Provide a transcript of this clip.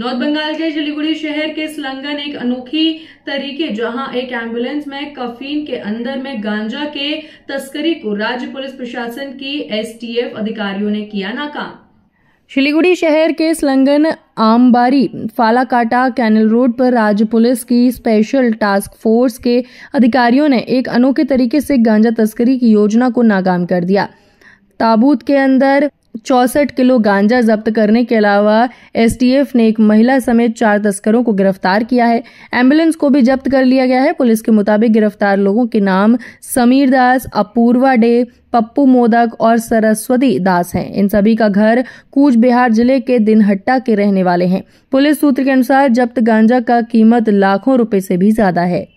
north Bengal के जलीगुड़ी शहर के स्लंगन एक अनोखी तरीके जहां एक एम्बुलेंस में कफीन के अंदर में गांजा के तस्करी को राज्य पुलिस प्रशासन की एसटीएफ अधिकारियों ने किया नाकाम शिलीगुड़ी शहर के स्लंगन आमबारी फालाकाटा कैनल रोड पर राज्य पुलिस की स्पेशल टास्क फोर्स के अधिकारियों ने एक अनोखे तरीके से गांजा तस्करी की योजना को नाकाम कर दिया ताबूत के अंदर चौसठ किलो गांजा जब्त करने के अलावा एसटीएफ ने एक महिला समेत चार तस्करों को गिरफ्तार किया है एम्बुलेंस को भी जब्त कर लिया गया है पुलिस के मुताबिक गिरफ्तार लोगों के नाम समीर दास अपूर्वा डे पप्पू मोदक और सरस्वती दास हैं इन सभी का घर कूच बिहार जिले के दिनहट्टा के रहने वाले हैं पुलिस सूत्र के अनुसार जब्त गांजा का कीमत लाखों रुपए से भी ज्यादा है